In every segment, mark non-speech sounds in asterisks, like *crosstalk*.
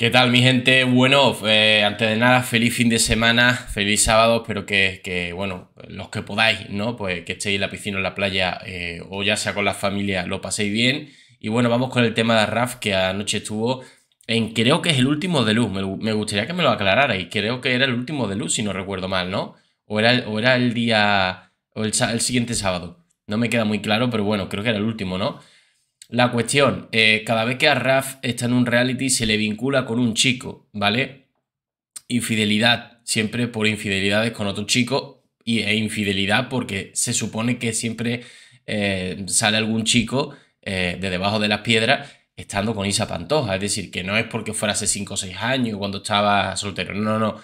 ¿Qué tal, mi gente? Bueno, eh, antes de nada, feliz fin de semana, feliz sábado, espero que, que, bueno, los que podáis, ¿no? Pues que estéis en la piscina o en la playa, eh, o ya sea con la familia, lo paséis bien. Y bueno, vamos con el tema de RAF, que anoche estuvo en, creo que es el último de luz, me, gustaría que me lo aclararais, creo que era el último de luz, si no recuerdo mal, ¿no? O era el, el día, o el siguiente sábado, no me queda muy claro, pero bueno, creo que era el último, ¿no? La cuestión, eh, cada vez que a Raf está en un reality se le vincula con un chico, ¿vale? Infidelidad, siempre por infidelidades con otro chico y, e infidelidad porque se supone que siempre eh, sale algún chico eh, de debajo de las piedras estando con Isa Pantoja. Es decir, que no es porque fuera hace 5 o 6 años cuando estaba soltero, no, no, no.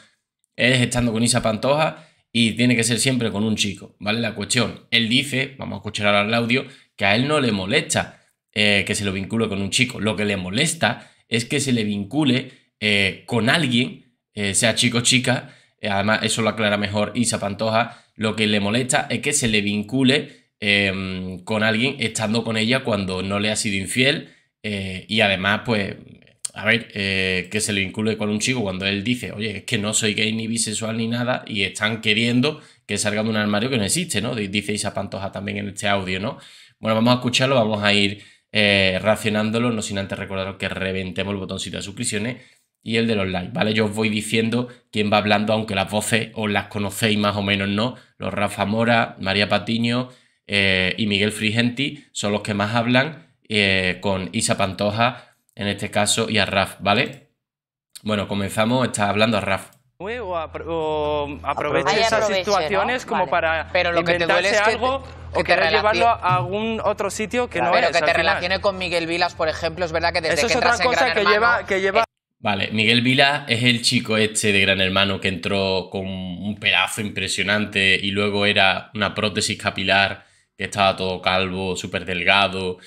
Es estando con Isa Pantoja y tiene que ser siempre con un chico, ¿vale? La cuestión, él dice, vamos a escuchar ahora el audio, que a él no le molesta eh, que se lo vincule con un chico. Lo que le molesta es que se le vincule eh, con alguien, eh, sea chico o chica, además eso lo aclara mejor Isa Pantoja, lo que le molesta es que se le vincule em, con alguien estando con ella cuando no le ha sido infiel y además pues a ver, que se le vincule con un chico cuando él dice, oye, es que no soy gay ni bisexual ni nada, y están queriendo que salga de un armario que no existe, ¿no? Dice Isa Pantoja también en este audio, ¿no? Bueno, vamos a escucharlo, vamos a ir eh, racionándolo, no sin antes recordaros que reventemos el botoncito de suscripciones y el de los likes, ¿vale? Yo os voy diciendo quién va hablando, aunque las voces os las conocéis más o menos, ¿no? Los Rafa Mora, María Patiño eh, y Miguel Frigenti son los que más hablan eh, con Isa Pantoja, en este caso, y a Raf, ¿vale? Bueno, comenzamos, está hablando a Raf o, aproveche esas situaciones como para pero lo que te duele algo o que querer llevarlo a algún otro sitio que no pero que te relacione con Miguel Vilas por ejemplo es verdad que desde Eso que es otra cosa que, Hermano, lleva, eh, Vale, Miguel Vilas es el chico este de Gran Hermano que entró con un pedazo impresionante y luego era una prótesis capilar que estaba todo calvo, súper delgado,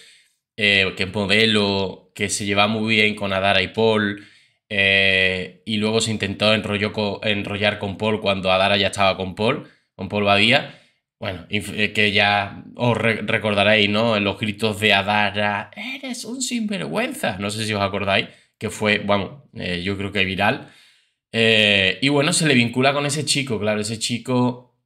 eh, que es modelo, que se lleva muy bien con Adara y Paul, eh, y luego se intentó enrollar con Paul cuando Adara ya estaba con Paul, con Paul Badía. Bueno, eh, que ya os recordaréis, ¿no? En los gritos de Adara, eres un sinvergüenza. No sé si os acordáis, que fue, bueno, eh, yo creo que viral. y bueno, se le vincula con ese chico, claro, ese chico,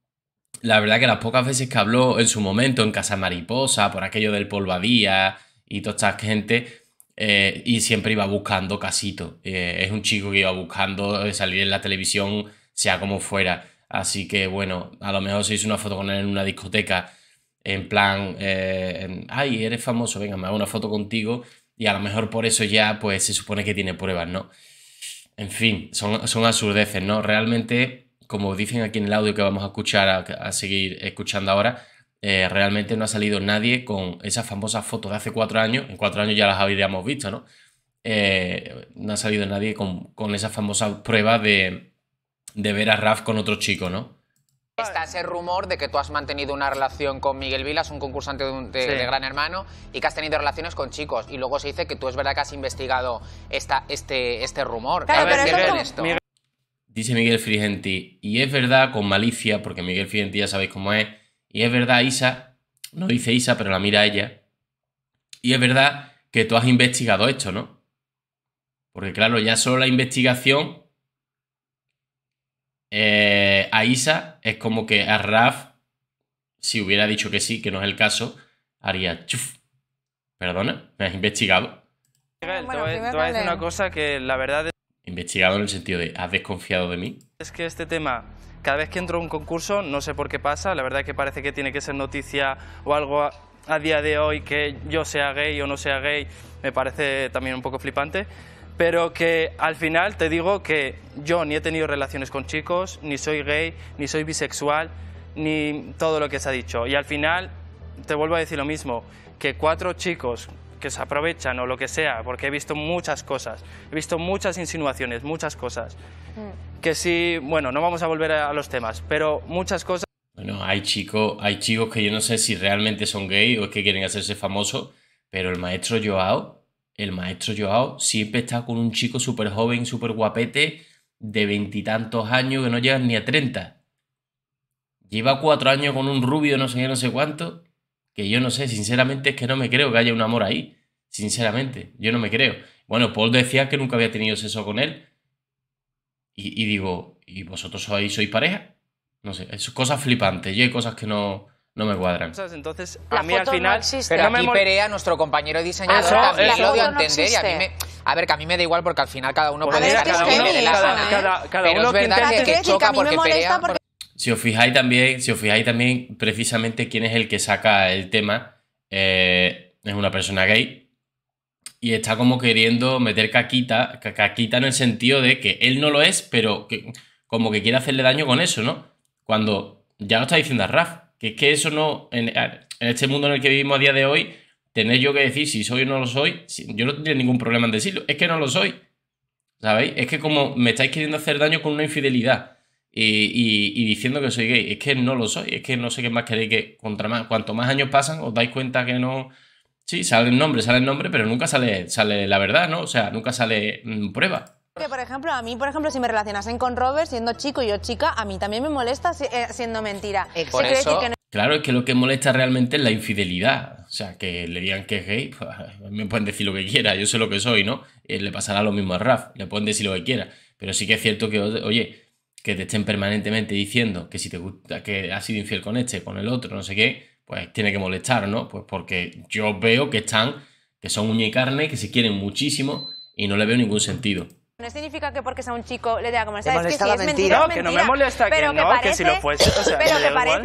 la verdad que las pocas veces que habló en su momento en Casa Mariposa, por aquello del Paul Polvadía y toda esta gente, eh, y siempre iba buscando casito. Eh, es un chico que iba buscando eh, salir en la televisión, sea como fuera. Así que bueno, a lo mejor se hizo una foto con él en una discoteca, en plan, ay, eres famoso, venga, me hago una foto contigo. Y a lo mejor por eso ya, pues se supone que tiene pruebas, ¿no? En fin, son, son absurdeces, ¿no? Realmente, como dicen aquí en el audio que vamos a escuchar, a seguir escuchando ahora, eh, realmente no ha salido nadie con esa famosa fotos de hace cuatro años, en cuatro años ya las habríamos visto, ¿no? Eh, no ha salido nadie con, con esas famosas pruebas de, ver a Raf con otro chico, ¿no? Está ese rumor de que tú has mantenido una relación con Miguel Vilas, un concursante de, Gran Hermano, y que has tenido relaciones con chicos. Y luego se dice que tú es verdad que has investigado esta, este, este rumor. esto? Dice Miguel Frigenti, y es verdad con malicia, porque Miguel Frigenti ya sabéis cómo es, y es verdad, Isa, no dice Isa, pero la mira ella. Y es verdad que tú has investigado esto, ¿no? Porque claro, ya solo la investigación eh, a Isa es como que a Raf, si hubiera dicho que sí, que no es el caso, haría chuf. Perdona, me has investigado. una cosa que la verdad es... Investigado en el sentido de, ¿has desconfiado de mí? Es que este tema, cada vez que entro a un concurso, no sé por qué pasa, la verdad que parece que tiene que ser noticia o algo a día de hoy que yo sea gay o no sea gay, me parece también un poco flipante, pero que al final te digo que yo ni he tenido relaciones con chicos, ni soy gay, ni soy bisexual, ni todo lo que se ha dicho. Y al final te vuelvo a decir lo mismo, que cuatro chicos que se aprovechan o lo que sea, porque he visto muchas cosas, he visto muchas insinuaciones, muchas cosas. Mm. Que sí, bueno, no vamos a volver a los temas, pero muchas cosas... Bueno, hay, chicos, hay chicos que yo no sé si realmente son gay o es que quieren hacerse famosos, pero el maestro Joao, el maestro Joao siempre está con un chico súper joven, súper guapete, de veintitantos años que no llegan ni a treinta. Lleva cuatro años con un rubio, no sé qué, no sé cuánto, que yo no sé, sinceramente es que no me creo que haya un amor ahí. Sinceramente, yo no me creo. Bueno, Paul decía que nunca había tenido sexo con él. Y, digo, ¿y vosotros sois, sois pareja? No sé, es cosas flipantes. Yo hay cosas que no, no me cuadran. Entonces, a mí al final. pero no aquí Perea, nuestro compañero diseñador, ah, lo a entender. a, ver, que a mí me da igual porque al final cada uno puede cada, sala. pero es que, porque Si os fijáis también, si os fijáis también precisamente quién es el que saca el tema, eh, es una persona gay y está como queriendo meter caquita, caquita en el sentido de que él no lo es, pero como que quiere hacerle daño con eso, ¿no? Cuando ya lo está diciendo a Raf, que es que eso no, en, este mundo en el que vivimos a día de hoy, tener yo que decir si soy o no lo soy, yo no tendría ningún problema en decirlo, es que no lo soy, ¿sabéis? Es que como me estáis queriendo hacer daño con una infidelidad y, y diciendo que soy gay, es que no lo soy, es que no sé qué más queréis que contra más, cuanto más años pasan os dais cuenta que no Sí, sale el nombre, sale el nombre, pero nunca sale, sale la verdad, ¿no? O sea, nunca sale mm, prueba. Que, por ejemplo, a mí, por ejemplo, si me relacionasen con Robert, siendo chico y yo chica, a mí también me molesta eh, siendo mentira. Claro, es que lo que molesta realmente es la infidelidad. O sea, que le digan que es gay, pues, *laughs* me pueden decir lo que quiera, yo sé lo que soy, ¿no? Eh, le pasará lo mismo a Raf, le pueden decir lo que quiera. Pero sí que es cierto que, oye, que te estén permanentemente diciendo que si te gusta, que has sido infiel con este, con el otro, no sé qué, pues tiene que molestar, ¿no? Pues porque yo veo que están, que son uña y carne, que se quieren muchísimo y no le veo ningún sentido. No significa que porque sea un chico le dé a comer Que si es mentira, no, que no me molesta, que, parece, que si lo fuese, *laughs*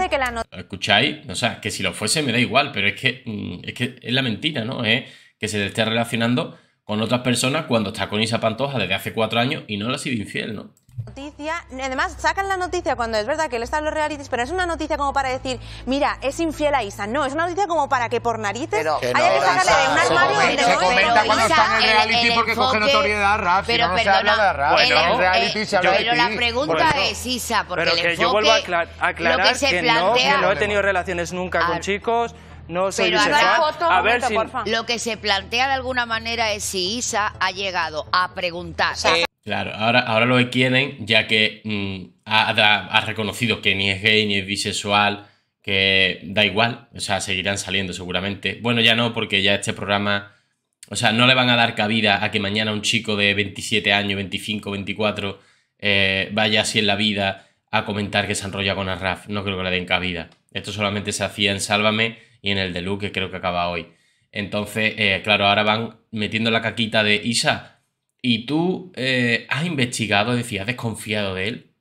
que la ¿Escucháis? O sea, que si lo fuese me da igual, pero mm, es que es, la mentira, ¿no? Es que se le esté relacionando con otras personas cuando está con Isa Pantoja desde hace cuatro años y no le ha sido infiel, ¿no? Noticia, además sacan la noticia cuando es verdad que él está en los realities, pero es una noticia como para decir, mira, es infiel a Isa. No, es una noticia como para que por narices pero, haya que, sacarle un armario donde no comenta cuando Isa, están en reality el, reality porque enfoque, coge notoriedad rap, pero si no, perdona, no se habla de rap. Bueno, en reality eh, se habla Pero de la pregunta es, Isa, porque pero el enfoque, que yo vuelvo a aclarar que, se que, plantea, que no he tenido relaciones nunca con chicos no soy pero bisexual. Foto, a ver momento, si... Lo que se plantea de alguna manera es si Isa ha llegado a preguntar. Claro, ahora, ahora lo quieren, ya que mm, ha, reconocido que ni es gay ni es bisexual, que da igual, o sea, seguirán saliendo seguramente. Bueno, ya no, porque ya este programa, o sea, no le van a dar cabida a que mañana un chico de 27 años, 25, 24, eh, vaya así en la vida a comentar que se enrolla con Arraf. No creo que le den cabida. Esto solamente se hacía en Sálvame y en el de que creo que acaba hoy. Entonces, eh, claro, ahora van metiendo la caquita de Isa, y tú eh, has investigado, es decir, has desconfiado de él.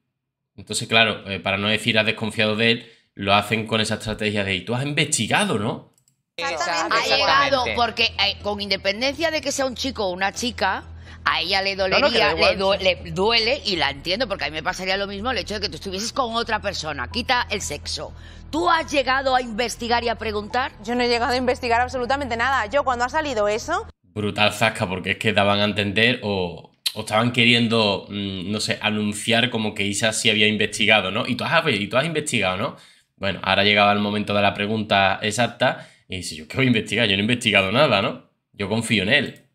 Entonces, claro, eh, para no decir has desconfiado de él, lo hacen con esa estrategia de, y tú has investigado, ¿no? Exactamente. Ha llegado, porque eh, con independencia de que sea un chico o una chica, a ella le dolería, le, duele, le, duele y la entiendo, porque a mí me pasaría lo mismo el hecho de que tú estuvieses con otra persona. Quita el sexo. ¿Tú has llegado a investigar y a preguntar? Yo no he llegado a investigar absolutamente nada. Yo cuando ha salido eso... Brutal zasca, porque es que daban a entender o, estaban queriendo, mm, no sé, anunciar como que Isa sí había investigado, ¿no? Y tú, has, tú has investigado, ¿no? Bueno, ahora llegaba el momento de la pregunta exacta y dice, yo qué voy a investigar, yo no he investigado nada, ¿no? Yo confío en él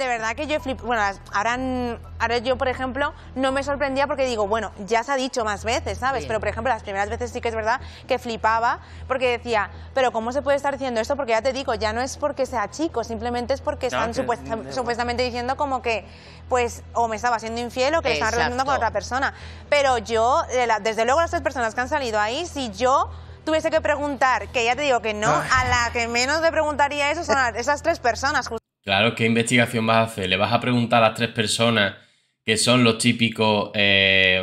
de verdad que yo he Bueno, ahora, yo, por ejemplo, no me sorprendía porque digo, bueno, ya se ha dicho más veces, ¿sabes? Pero, por ejemplo, las primeras veces sí que es verdad que flipaba porque decía, pero ¿cómo se puede estar diciendo esto? Porque ya te digo, ya no es porque sea chico, simplemente es porque están supuestamente diciendo como que, pues, o me estaba siendo infiel o que estaba están relacionando con otra persona. Pero yo, desde luego, las tres personas que han salido ahí, si yo tuviese que preguntar, que ya te digo que no, a la que menos me preguntaría eso son esas tres personas, Claro, ¿qué investigación vas a hacer? ¿Le vas a preguntar a las tres personas que son los típicos eh,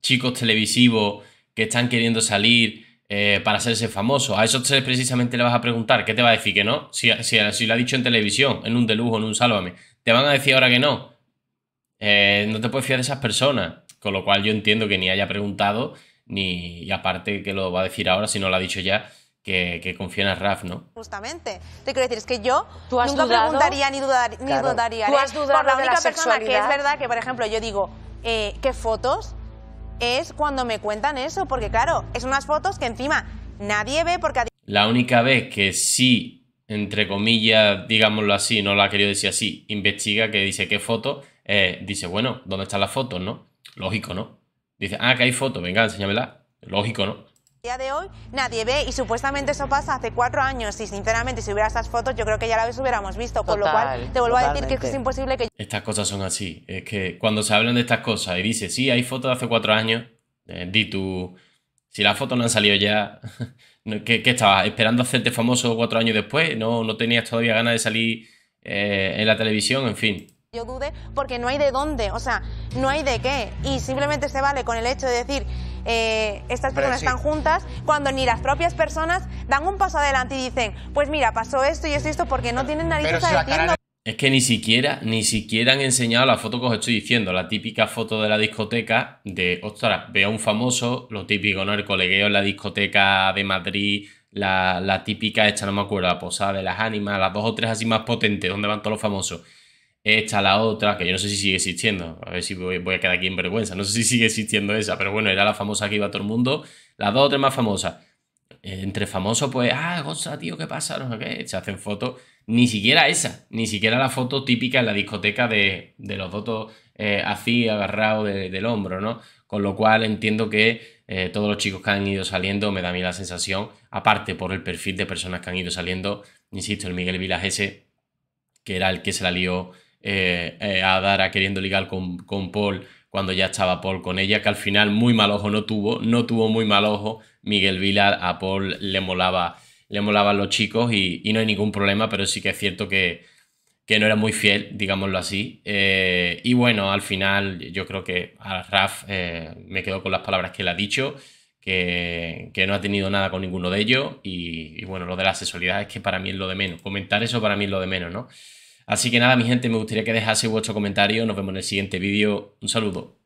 chicos televisivos que están queriendo salir eh, para hacerse famosos? A esos tres precisamente le vas a preguntar, ¿qué te va a decir que no? Si, lo ha dicho en televisión, en un de lujo, en un sálvame, te van a decir ahora que no. Eh, no te puedes fiar de esas personas, con lo cual yo entiendo que ni haya preguntado, ni aparte que lo va a decir ahora si no lo ha dicho ya que, que confía en ¿no? Justamente. Te quiero decir, es que yo no nunca preguntaría ni, ni dudaría. ¿Tú ¿eh? has dudado la única persona que es verdad que, por ejemplo, yo digo, eh, ¿qué fotos? Es cuando me cuentan eso, porque claro, es unas fotos que encima nadie ve porque... La única vez que sí, entre comillas, digámoslo así, no la ha querido decir así, investiga que dice qué foto, dice, bueno, ¿dónde están las fotos, no? Lógico, ¿no? Dice, ah, que hay foto, venga, enséñamela. Lógico, ¿no? día de hoy nadie ve y supuestamente eso pasa hace cuatro años y sinceramente si hubiera esas fotos yo creo que ya las hubiéramos visto, con lo cual te vuelvo a decir que es imposible que... Estas cosas son así, es que cuando se hablan de estas cosas y dice, sí, hay fotos de hace cuatro años, eh, di tú, si las fotos no han salido ya, *laughs* ¿qué, estabas? ¿Esperando hacerte famoso cuatro años después? ¿No, no tenías todavía ganas de salir eh, en la televisión? En fin, yo dude porque no hay de dónde, o sea, no hay de qué. Y simplemente se vale con el hecho de decir, eh, estas personas están juntas, cuando ni las propias personas dan un paso adelante y dicen, pues mira, pasó esto y esto y esto, porque no tienen narices de Es que ni siquiera, ni siquiera han enseñado la foto que os estoy diciendo, la típica foto de la discoteca de, ostras, veo a un famoso, lo típico, ¿no? El colegueo en la discoteca de Madrid, la, la típica esta, no me acuerdo, la posada de las ánimas, las dos o tres así más potentes, donde van todos los famosos. Esta, la otra, que yo no sé si sigue existiendo, a ver si voy, a quedar aquí en vergüenza, no sé si sigue existiendo esa, pero bueno, era la famosa que iba todo el mundo, las dos o tres más famosas. Eh, entre famosos, pues, ah, cosa, tío, ¿qué pasa? No sé qué, se hacen fotos, ni siquiera esa, ni siquiera la foto típica en la discoteca de, los dos eh, así, agarrados del hombro, ¿no? Con lo cual entiendo que eh, todos los chicos que han ido saliendo, me da a mí la sensación, aparte por el perfil de personas que han ido saliendo, insisto, el Miguel Vilas ese, que era el que se la lió eh, eh, a Dara queriendo ligar con, Paul cuando ya estaba Paul con ella, que al final muy mal ojo no tuvo, no tuvo muy mal ojo. Miguel Vilar a Paul le molaba, le molaban los chicos y, no hay ningún problema, pero sí que es cierto que, que no era muy fiel, digámoslo así. Eh, y bueno, al final yo creo que a Raf me quedo con las palabras que le ha dicho, que, no ha tenido nada con ninguno de ellos. Y, y, bueno, lo de la sexualidad es que para mí es lo de menos. Comentar eso para mí es lo de menos, ¿no? Así que nada, mi gente, me gustaría que dejase vuestro comentario. Nos vemos en el siguiente vídeo. Un saludo.